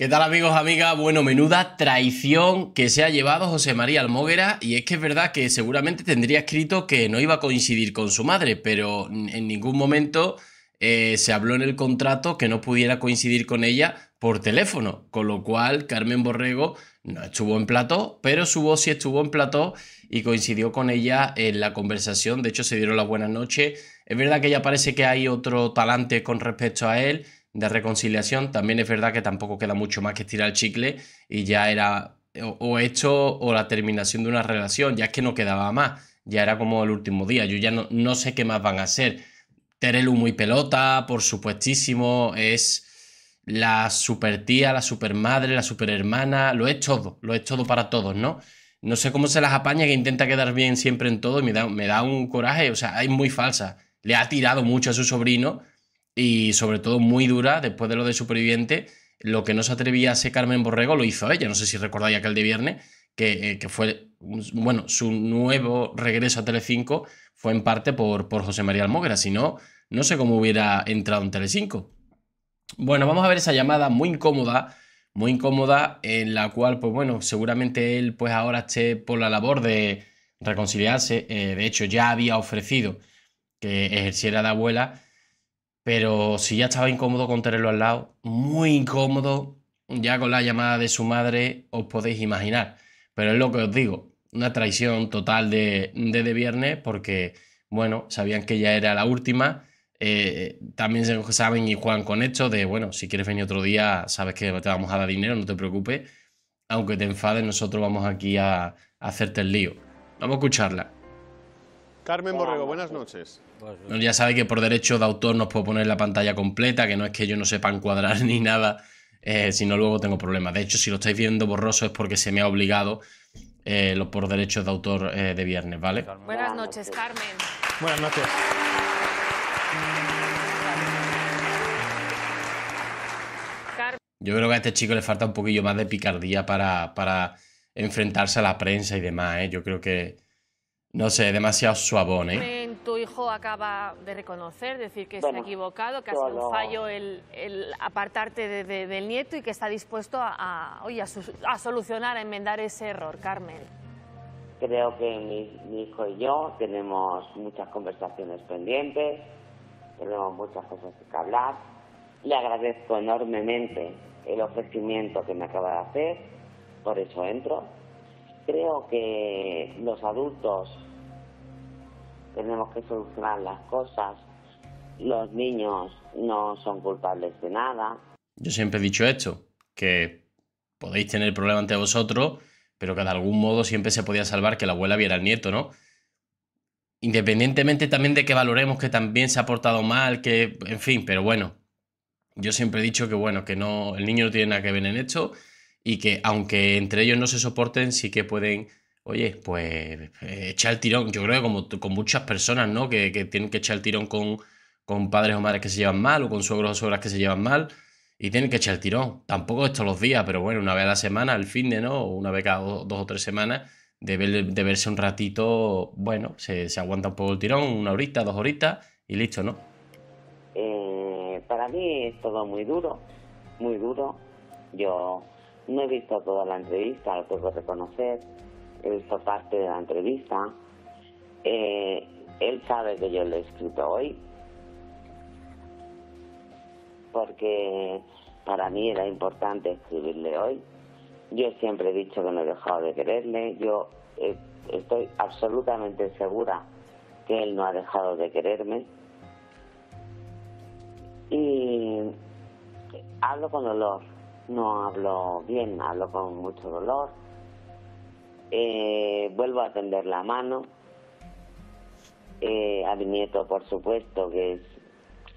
¿Qué tal amigos, amigas? Bueno, menuda traición que se ha llevado José María Almoguera y es que es verdad que seguramente tendría escrito que no iba a coincidir con su madre, pero en ningún momento eh, se habló en el contrato que no pudiera coincidir con ella por teléfono, con lo cual Carmen Borrego no estuvo en plató, pero su voz sí estuvo en plató y coincidió con ella en la conversación, de hecho se dieron la buena noches, es verdad que ya parece que hay otro talante con respecto a él, de reconciliación. También es verdad que tampoco queda mucho más que estirar el chicle y ya era o, esto o la terminación de una relación, ya es que no quedaba más, ya era como el último día, yo ya no, no sé qué más van a hacer. Terelu muy pelota, por supuestísimo, es la super tía, la super madre, la super hermana, lo es todo, lo es todo para todos, ¿no? No sé cómo se las apaña, que intenta quedar bien siempre en todo y me da, me da un coraje, o sea, es muy falsa. Le ha tirado mucho a su sobrino, y sobre todo muy dura después de lo de Superviviente. Lo que no se atrevía a hacer Carmen Borrego lo hizo ella. No sé si recordáis aquel de viernes, que, eh, fue, bueno, su nuevo regreso a Telecinco fue en parte por, por José María Almogra. Si no, no sé cómo hubiera entrado en Telecinco. Bueno, vamos a ver esa llamada muy incómoda, muy incómoda, en la cual, pues bueno, seguramente él pues ahora esté por la labor de reconciliarse. Eh, de hecho, ya había ofrecido que ejerciera de abuela pero si ya estaba incómodo con tenerlo al lado, muy incómodo, ya con la llamada de su madre os podéis imaginar. Pero es lo que os digo, una traición total de, de, viernes porque, bueno, sabían que ya era la última. Eh, también saben y juegan con esto de, bueno, si quieres venir otro día, sabes que te vamos a dar dinero, no te preocupes. Aunque te enfades, nosotros vamos aquí a hacerte el lío. Vamos a escucharla. Carmen Borrego, buenas noches. Ya sabe que por derecho de autor nos puedo poner la pantalla completa, que no es que yo no sepa encuadrar ni nada, eh, si sino luego tengo problemas. De hecho, si lo estáis viendo borroso es porque se me ha obligado eh, por derechos de autor eh, de viernes, ¿vale? Buenas noches, Carmen. Buenas noches. Yo creo que a este chico le falta un poquillo más de picardía para, para enfrentarse a la prensa y demás, Yo creo que no sé, demasiado suavón, ¿eh? Tu hijo acaba de reconocer, decir que se ha equivocado, que ha sido un fallo el, apartarte de, del nieto y que está dispuesto a, a, oye, a, solucionar, a enmendar ese error, Carmen. Creo que mi, mi hijo y yo tenemos muchas conversaciones pendientes, tenemos muchas cosas que hablar. Le agradezco enormemente el ofrecimiento que me acaba de hacer, por eso entro creo que los adultos tenemos que solucionar las cosas. Los niños no son culpables de nada. Yo siempre he dicho esto, que podéis tener problemas ante vosotros, pero que de algún modo siempre se podía salvar que la abuela viera al nieto, ¿no? Independientemente también de que valoremos que también se ha portado mal, que, en fin, pero bueno, yo siempre he dicho que bueno, que no, el niño no tiene nada que ver en esto, y que aunque entre ellos no se soporten, sí que pueden, oye, pues eh, echar el tirón. Yo creo que como con muchas personas, ¿no? Que, tienen que echar el tirón con, con padres o madres que se llevan mal o con suegros o suegras que se llevan mal y tienen que echar el tirón. Tampoco es todos los días, pero bueno, una vez a la semana, al fin de, ¿no? Una vez cada dos, o tres semanas, de, de, verse un ratito, bueno, se, aguanta un poco el tirón, una horita, dos horitas y listo, ¿no? Eh, para mí es todo muy duro, muy duro. Yo no he visto toda la entrevista, lo puedo reconocer. He visto parte de la entrevista. Eh, él sabe que yo le he escrito hoy, porque para mí era importante escribirle hoy. Yo siempre he dicho que no he dejado de quererle. Yo eh, estoy absolutamente segura que él no ha dejado de quererme. Y hablo con dolor, no hablo bien, hablo con mucho dolor. Eh, vuelvo a tender la mano. Eh, a mi nieto, por supuesto, que es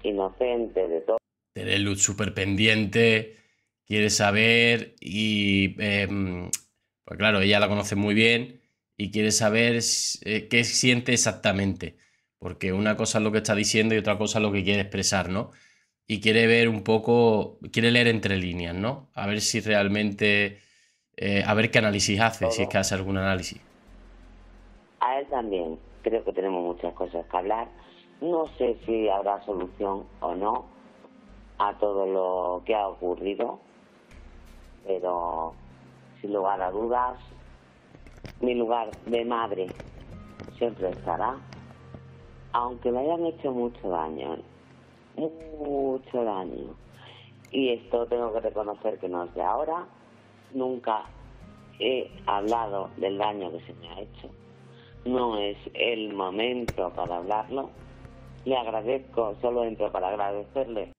inocente de todo. Tener luz súper pendiente, quiere saber y, em, pues claro, ella la conoce muy bien y quiere saber eh, qué siente exactamente. Porque una cosa es lo que está diciendo y otra cosa es lo que quiere expresar, ¿no? y quiere ver un poco, quiere leer entre líneas, ¿no? A ver si realmente, eh, a ver qué análisis hace, si es que hace algún análisis. A él también, creo que tenemos muchas cosas que hablar. No sé si habrá solución o no a todo lo que ha ocurrido, pero sin lugar a dudas, mi lugar de madre siempre estará, aunque me hayan hecho mucho daño mucho daño. Y esto tengo que reconocer que no es ahora. Nunca he hablado del daño que se me ha hecho. No es el momento para hablarlo. Le agradezco, solo entro para agradecerle.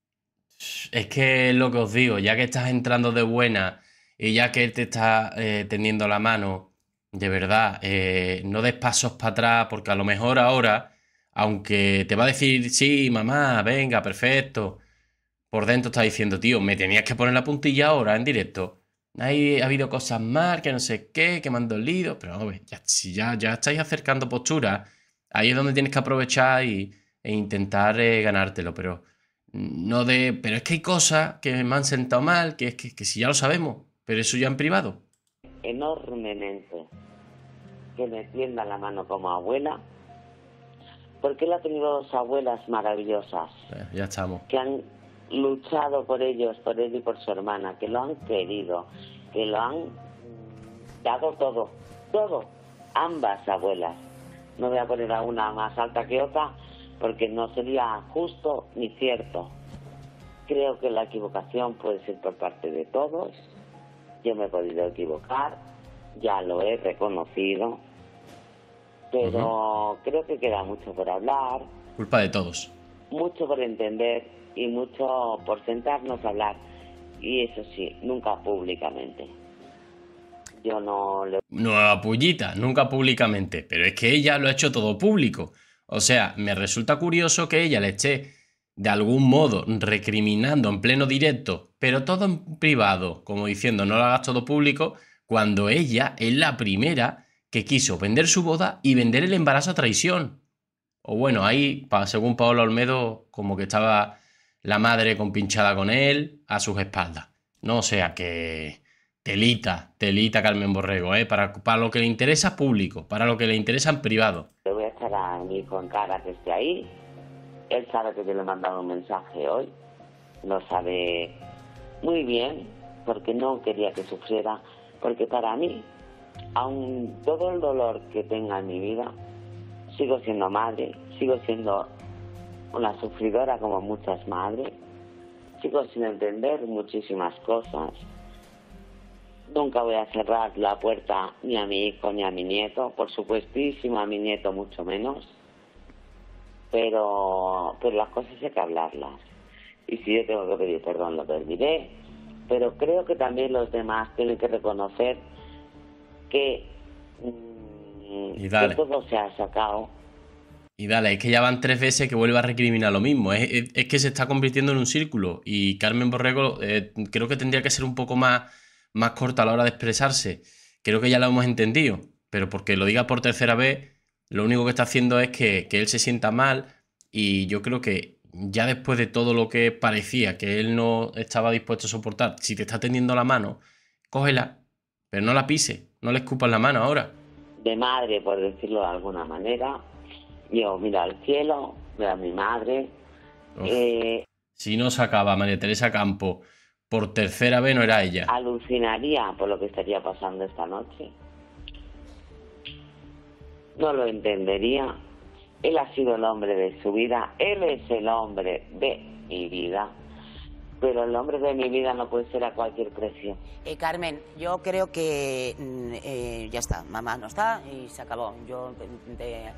Es que lo que os digo, ya que estás entrando de buena y ya que él te está eh, teniendo la mano, de verdad, eh, no des pasos para atrás, porque a lo mejor ahora aunque te va a decir, sí, mamá, venga, perfecto, por dentro está diciendo, tío, me tenías que poner la puntilla ahora en directo. Ahí ha habido cosas mal, que no sé qué, que me han dolido, pero hombre, ya, si ya, ya estáis acercando postura, ahí es donde tienes que aprovechar y, e intentar eh, ganártelo, pero no de, pero es que hay cosas que me han sentado mal, que es que, que si ya lo sabemos, pero eso ya en privado. Enormemente que me tienda la mano como abuela porque él ha tenido dos abuelas maravillosas. Eh, ya Que han luchado por ellos, por él y por su hermana, que lo han querido, que lo han dado todo, todo, ambas abuelas. No voy a poner a una más alta que otra porque no sería justo ni cierto. Creo que la equivocación puede ser por parte de todos. Yo me he podido equivocar, ya lo he reconocido, pero creo que queda mucho por hablar. Culpa de todos. Mucho por entender y mucho por sentarnos a hablar. Y eso sí, nunca públicamente. Yo no le... Nueva pullita, nunca públicamente. Pero es que ella lo ha hecho todo público. O sea, me resulta curioso que ella le esté de algún modo recriminando en pleno directo, pero todo en privado, como diciendo no lo hagas todo público, cuando ella es la primera que quiso vender su boda y vender el embarazo a traición. O bueno, ahí, según Paola Olmedo, como que estaba la madre compinchada con él a sus espaldas. No sea que telita, telita Carmen Borrego, ¿eh? para, lo que le interesa público, para lo que le interesa en privado. Le voy a echar a mi hijo cara que esté ahí. Él sabe que yo le he mandado un mensaje hoy. Lo sabe muy bien, porque no quería que sufriera, porque para mí aun todo el dolor que tenga en mi vida, sigo siendo madre, sigo siendo una sufridora como muchas madres, sigo sin entender muchísimas cosas. Nunca voy a cerrar la puerta ni a mi hijo ni a mi nieto, por supuestísimo a mi nieto mucho menos, pero, pero las cosas hay que hablarlas. Y si yo tengo que pedir perdón, lo pediré, pero creo que también los demás tienen que reconocer que, y dale. se ha sacado. Y dale, es que ya van tres veces que vuelve a recriminar lo mismo. Es, que se está convirtiendo en un círculo. Y Carmen Borrego eh, creo que tendría que ser un poco más, más corta a la hora de expresarse. Creo que ya lo hemos entendido. Pero porque lo diga por tercera vez, lo único que está haciendo es que, que él se sienta mal. Y yo creo que ya después de todo lo que parecía que él no estaba dispuesto a soportar, si te está tendiendo la mano, cógela, pero no la pise. No le escupas la mano ahora. De madre, por decirlo de alguna manera. Yo mira al cielo, veo a mi madre. Eh, si no sacaba María Teresa Campo por tercera vez, no era ella. Alucinaría por lo que estaría pasando esta noche. No lo entendería. Él ha sido el hombre de su vida. Él es el hombre de mi vida pero el hombre de mi vida no puede ser a cualquier precio. Eh, Carmen, yo creo que mm, eh, ya está, mamá no está y se acabó. Yo mm, eh.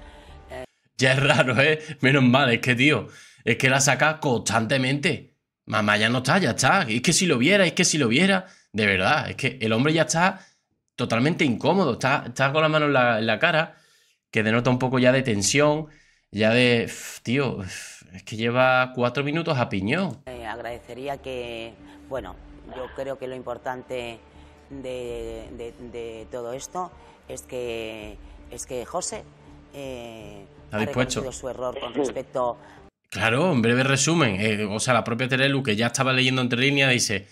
Ya es raro, ¿eh? Menos mal, es que tío, es que la saca constantemente. Mamá ya no está, ya está. Es que si lo viera, es que si lo viera, de verdad, es que el hombre ya está totalmente incómodo, está, está con la mano en la cara, que denota un poco ya de tensión, ya de, tío, es que lleva cuatro minutos a piñón. Eh, agradecería que, bueno, yo creo que lo importante de, todo esto es que, es que José eh, ha dispuesto su error con respecto... Claro, en breve resumen. Eh, o sea, la propia Terelu, que ya estaba leyendo entre líneas, dice,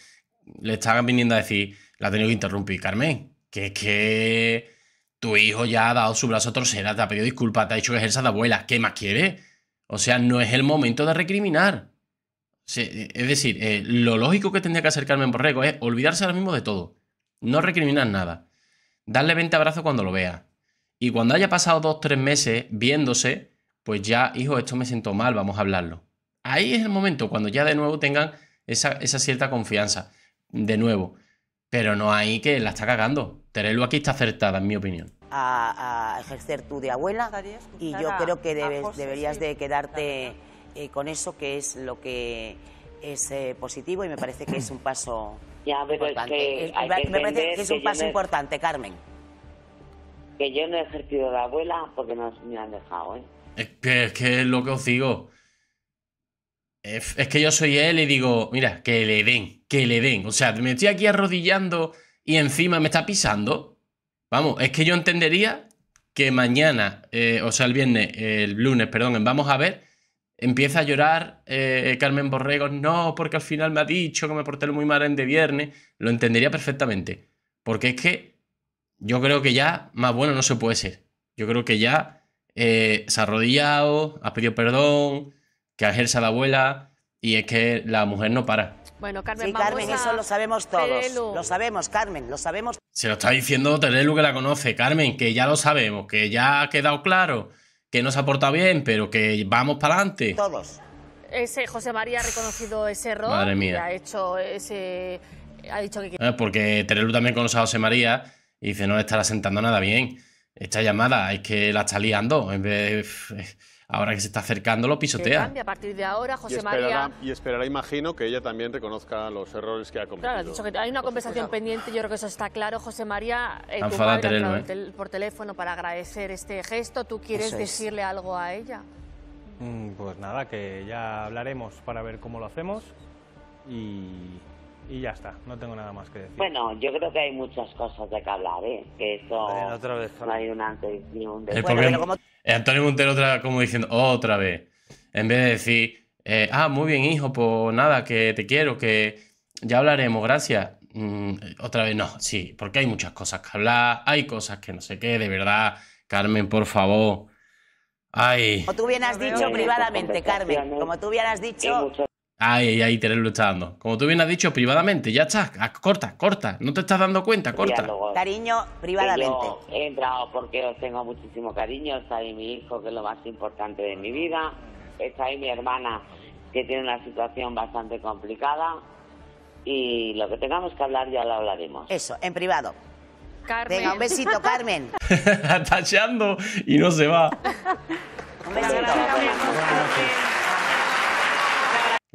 le estaban viniendo a decir, la ha tenido que interrumpir, Carmen, que que tu hijo ya ha dado su brazo a torcer, te ha pedido disculpas, te ha dicho que es el de abuela, ¿qué más quieres? O sea, no es el momento de recriminar. E, es decir, eh, lo lógico que tendría que hacer Carmen Borrego es olvidarse ahora mismo de todo. No recriminar nada. Darle 20 abrazos cuando lo vea. Y cuando haya pasado dos, tres meses viéndose, pues ya, hijo, esto me siento mal, vamos a hablarlo. Ahí es el momento, cuando ya de nuevo tengan esa, cierta confianza. De nuevo. Pero no ahí que la está cagando. Terelu aquí está acertada, en mi opinión a, ejercer tú de abuela y yo creo que deberías de quedarte eh, con eso que es lo que es eh, positivo y me parece que es un paso importante. Es un paso importante, Carmen. Que yo no he ejercido de abuela porque no me han dejado, ¿eh? Es que es, lo que os digo. Es, es que yo soy él y digo, mira, que le den, que le den. O sea, me estoy aquí arrodillando y encima me está pisando. Vamos, es que yo entendería que mañana, eh, o sea, el viernes, el lunes, perdón, vamos a ver, empieza a llorar eh, Carmen Borrego, no, porque al final me ha dicho que me porté muy mal en de viernes, lo entendería perfectamente. Porque es que yo creo que ya más bueno no se puede ser. Yo creo que ya eh, se ha arrodillado, ha pedido perdón, que ejerza la abuela, y es que la mujer no para. Bueno, Carmen, sí, Carmen, eso lo sabemos todos. Lo sabemos, Carmen, lo sabemos. Se lo está diciendo Terelu que la conoce, Carmen, que ya lo sabemos, que ya ha quedado claro, que no se ha portado bien, pero que vamos para adelante. Todos. Ese José María ha reconocido ese error. ha hecho ese. dicho que. Ah, porque Terelu también conoce a José María y dice: no le estará sentando nada bien. Esta llamada es que la está liando. En vez de ahora que se está acercando lo pisotea. Cambia a partir de ahora, José y esperará, María. Y esperará, imagino, que ella también reconozca los errores que ha cometido. Claro, dicho que hay una conversación pendiente, yo creo que eso está claro, José María. Eh, tu madre eh? por teléfono para agradecer este gesto. ¿Tú quieres decirle algo a ella? Mm, pues nada, que ya hablaremos para ver cómo lo hacemos y, y ya está, no tengo nada más que decir. Bueno, yo creo que hay muchas cosas de que hablar, ¿eh? que eso no hay un antes ni un después. Eh, Antonio Montero otra, como diciendo, otra vez. En vez de decir, eh, ah, muy bien, hijo, pues nada, que te quiero, que ya hablaremos, gracias. Mm, otra vez no, sí, porque hay muchas cosas que hablar, hay cosas que no sé qué, de verdad. Carmen, por favor. Ay. Como tú bien has dicho privadamente, Carmen, como tú bien has dicho... Ahí, ahí Teres lo está dando. Como tú bien has dicho, privadamente, ya está. Ah, corta, corta. No te estás dando cuenta, corta. Cariño, privadamente. Yo he entrado porque os tengo muchísimo cariño. Está ahí mi hijo, que es lo más importante de mi vida. Está ahí mi hermana, que tiene una situación bastante complicada. Y lo que tengamos que hablar ya lo hablaremos. Eso, en privado. Carmen. Venga, un besito, Carmen. Tachando y no se va. un besito.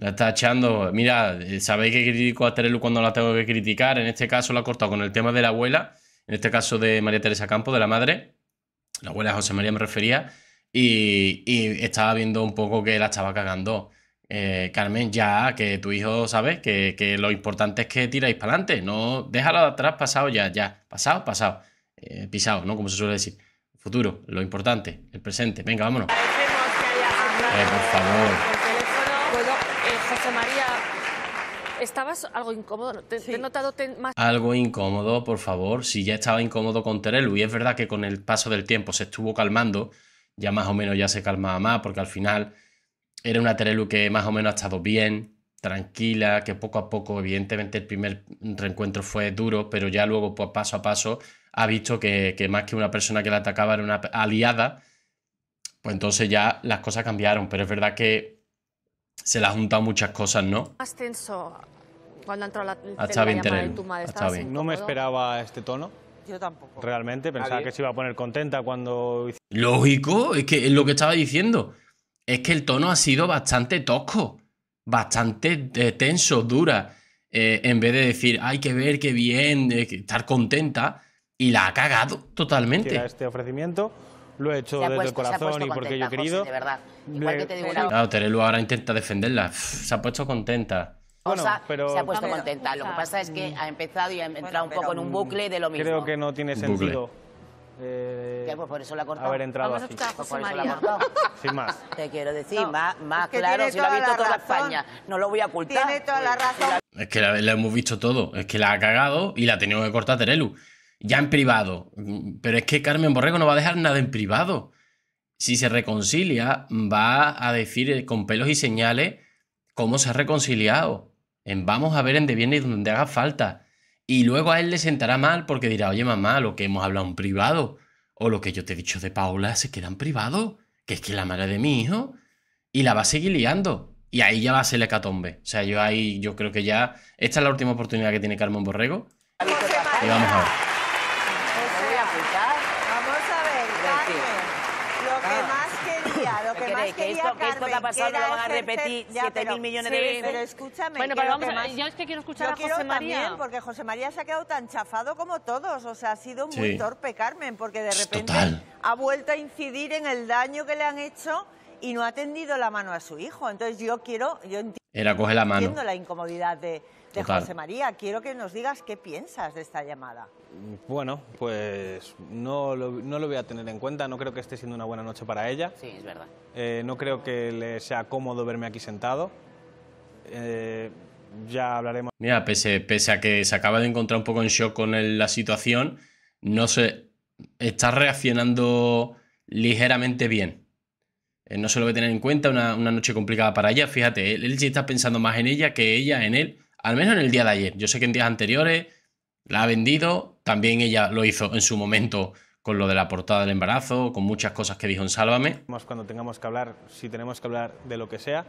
La está echando. Mira, eh, sabéis que critico a Terelu cuando la tengo que criticar. En este caso la ha cortado con el tema de la abuela. En este caso de María Teresa Campo, de la madre. La abuela José María me refería. Y, estaba viendo un poco que la estaba cagando. Eh, Carmen, ya que tu hijo, ¿sabes? Que, lo importante es que tiráis para adelante. No, déjalo de atrás, pasado ya, ya. Pasado, pasado. Eh, pisado, ¿no? Como se suele decir. Futuro, lo importante, el presente. Venga, vámonos. Eh, por favor. Estabas algo incómodo, te, he notado más... Algo incómodo, por favor, si ya estaba incómodo con Terelu, y es verdad que con el paso del tiempo se estuvo calmando, ya más o menos ya se calmaba más, porque al final era una Terelu que más o menos ha estado bien, tranquila, que poco a poco, evidentemente el primer reencuentro fue duro, pero ya luego pues, paso a paso ha visto que, que más que una persona que la atacaba era una aliada, pues entonces ya las cosas cambiaron, pero es verdad que se le ha juntado muchas cosas, ¿no? Más tenso cuando entró la, bien tenerlo. No me esperaba este tono. Yo tampoco. Realmente pensaba que se iba a poner contenta cuando. Lógico, es que lo que estaba diciendo. Es que el tono ha sido bastante tosco, bastante eh, tenso, dura. Eh, en vez de decir, hay que ver qué bien, eh, estar contenta, y la ha cagado totalmente. este ofrecimiento lo he hecho desde el corazón y porque yo he querido. de verdad. Igual que te digo Claro, Terelu ahora intenta defenderla. Se ha puesto contenta. Bueno, o sea, se ha puesto contenta. Lo que pasa es que ha empezado y ha entrado un poco en un bucle de lo mismo. Creo que no tiene sentido. Eh, pues por eso la ha Haber entrado A su pues por eso la Sin más. Te quiero decir, más, más claro, si lo ha visto toda España. No lo voy a ocultar. Tiene toda la pues razón. Es que la, hemos visto todo. Es que la ha cagado y la ha tenido que cortar Terelu ya en privado. Pero es que Carmen Borrego no va a dejar nada en privado. Si se reconcilia, va a decir eh, con pelos y señales cómo se ha reconciliado. En vamos a ver en viene y donde haga falta. Y luego a él le sentará mal porque dirá, oye mamá, lo que hemos hablado en privado o lo que yo te he dicho de Paula se queda en privado, que es que la madre de mi hijo, y la va a seguir liando. Y ahí ya va a ser la catombe. O sea, yo ahí, yo creo que ya, esta es la última oportunidad que tiene Carmen Borrego. Y vamos a ver. esto ha pasado lo van a repetir 7 mil millones de veces. Pero escúchame. Bueno, pero vamos yo es que quiero escuchar a José María. También, porque José María se ha quedado tan chafado como todos. O sea, ha sido muy torpe, Carmen, porque de repente ha vuelto a incidir en el daño que le han hecho y no ha tendido la mano a su hijo. Entonces yo quiero, yo era coge la mano. Entiendo la incomodidad de, José María. Quiero que nos digas qué piensas de esta llamada. Bueno, pues no lo, voy a tener en cuenta. No creo que esté siendo una buena noche para ella. Sí, es verdad. Eh, no creo que le sea cómodo verme aquí sentado. Eh, ya hablaremos. Mira, pese, pese, a que se acaba de encontrar un poco en shock con la situación, no sé, está reaccionando ligeramente bien. Eh, no se lo a tener en cuenta, una, una, noche complicada para ella. Fíjate, él, está pensando más en ella que ella en él, al menos en el día de ayer. Yo sé que en días anteriores la ha vendido, también ella lo hizo en su momento con lo de la portada del embarazo, con muchas cosas que dijo en Sálvame. cuando tengamos que hablar, si tenemos que hablar de lo que sea,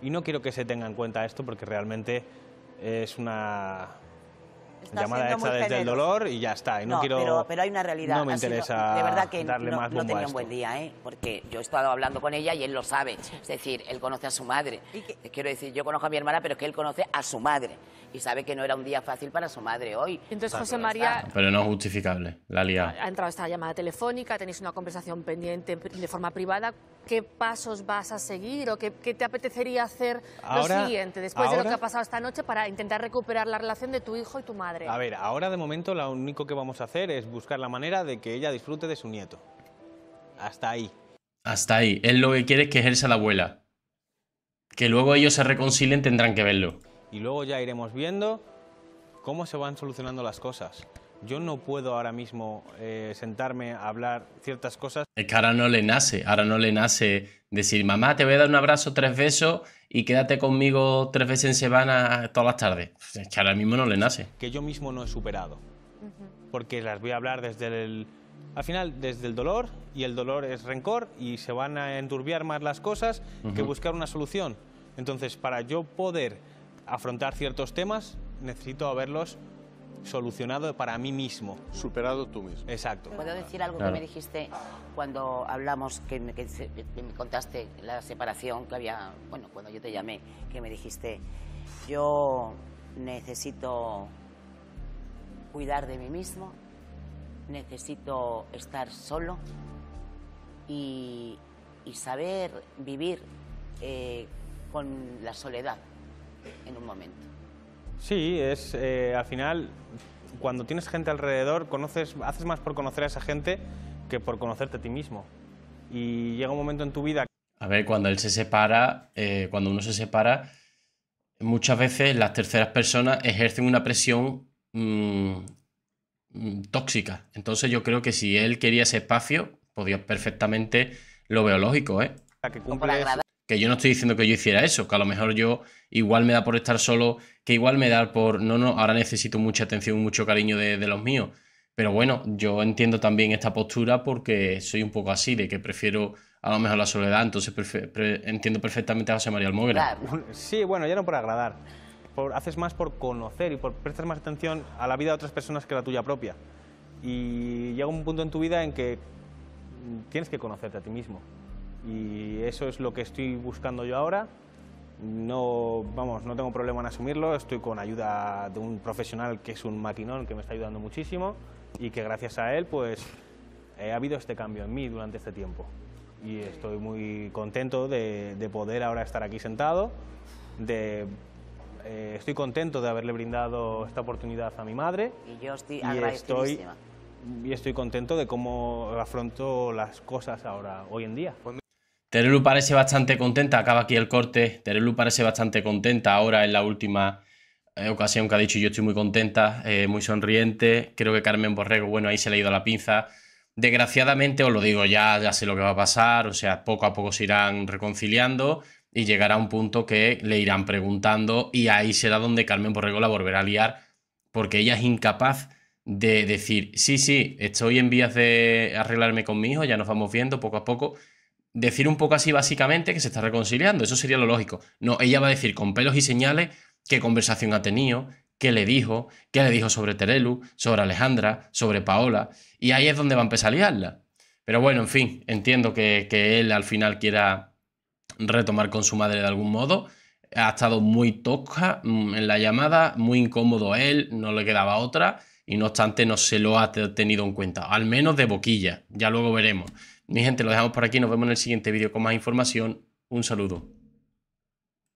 y no quiero que se tenga en cuenta esto porque realmente es una Está llamada hecha desde el dolor y ya está. Y no, pero, hay una realidad. No me interesa de verdad que no, tenía un buen día, ¿eh? porque yo he estado hablando con ella y él lo sabe. Es decir, él conoce a su madre. Quiero decir, yo conozco a mi hermana, pero es que él conoce a su madre y sabe que no era un día fácil para su madre hoy. Entonces, José María... Pero no es justificable, la liada. Ha entrado esta llamada telefónica, tenéis una conversación pendiente de forma privada. ¿Qué pasos vas a seguir o qué, te apetecería hacer lo siguiente, después de lo que ha pasado esta noche, para intentar recuperar la relación de tu hijo y tu madre? A ver, ahora de momento lo único que vamos a hacer es buscar la manera de que ella disfrute de su nieto. Hasta ahí. Hasta ahí. Él lo que quiere es que ejerza la abuela. Que luego ellos se reconcilien tendrán que verlo y luego ya iremos viendo cómo se van solucionando las cosas. Yo no puedo ahora mismo eh, sentarme a hablar ciertas cosas. Es que ahora no le nace, ahora no le nace decir, mamá, te voy a dar un abrazo, tres besos y quédate conmigo tres veces en semana todas las tardes. Es que ahora mismo no le nace. Que yo mismo no he superado. Porque las voy a hablar desde el... Al final, desde el dolor, y el dolor es rencor, y se van a enturbiar más las cosas que buscar una solución. Entonces, para yo poder afrontar ciertos temas, necesito haberlos solucionado para mí mismo. Superado tú mismo. Exacto. ¿Puedo decir algo que me dijiste cuando hablamos, que me, contaste la separación que había, bueno, cuando yo te llamé, que me dijiste, yo necesito cuidar de mí mismo, necesito estar solo y, saber vivir eh, con la soledad en un momento. Sí, es eh, al final cuando tienes gente alrededor, conoces, haces más por conocer a esa gente que por conocerte a ti mismo. Y llega un momento en tu vida. A ver, cuando él se separa, eh, cuando uno se separa, muchas veces las terceras personas ejercen una presión mm, mm, tóxica. Entonces yo creo que si él quería ese espacio, podía pues, perfectamente lo veo lógico, ¿eh? Que que yo no estoy diciendo que yo hiciera eso, que a lo mejor yo igual me da por estar solo, que igual me da por, no, no, ahora necesito mucha atención, mucho cariño de, los míos. Pero bueno, yo entiendo también esta postura porque soy un poco así, de que prefiero a lo mejor la soledad, entonces entiendo perfectamente a José María Almóguera. Sí, bueno, ya no por agradar. haces más por conocer y por prestar más atención a la vida de otras personas que la tuya propia. Y llega un punto en tu vida en que tienes que conocerte a ti mismo y eso es lo que estoy buscando yo ahora. No, vamos, no tengo problema en asumirlo, estoy con ayuda de un profesional que es un maquinón que me está ayudando muchísimo y que gracias a él pues ha habido este cambio en mí durante este tiempo y estoy muy contento de, poder ahora estar aquí sentado, de eh, estoy contento de haberle brindado esta oportunidad a mi madre. Y yo estoy Y estoy, contento de cómo afronto las cosas ahora, hoy en día. Pues Terelu parece bastante contenta, acaba aquí el corte. Terelu parece bastante contenta ahora en la última eh, ocasión que ha dicho yo estoy muy contenta, eh, muy sonriente. Creo que Carmen Borrego, bueno, ahí se le ha ido la pinza. Desgraciadamente, os lo digo ya, ya sé lo que va a pasar, o sea, poco a poco se irán reconciliando y llegará un punto que le irán preguntando y ahí será donde Carmen Borrego la volverá a liar porque ella es incapaz de decir, sí, sí, estoy en vías de arreglarme con mi hijo, ya nos vamos viendo poco a poco, decir un poco así básicamente que se está reconciliando, eso sería lo lógico. No, ella va a decir con pelos y señales qué conversación ha tenido, qué le dijo, qué le dijo sobre Terelu, sobre Alejandra, sobre Paola, y ahí es donde va a empezar a liarla. Pero bueno, en fin, entiendo que, que él al final quiera retomar con su madre de algún modo. Ha estado muy tosca mm, en la llamada, muy incómodo a él, no le quedaba otra y no obstante no se lo ha tenido en cuenta, al menos de boquilla, ya luego veremos. Mi gente, lo dejamos por aquí. Nos vemos en el siguiente vídeo con más información. Un saludo.